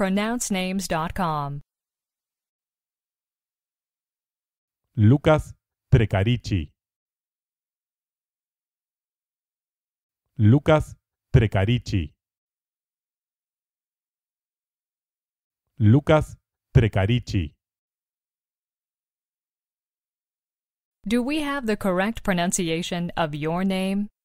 pronouncenames.com. Lucas Trecarici. Lucas Trecarici. Lucas Trecarici. Do we have the correct pronunciation of your name?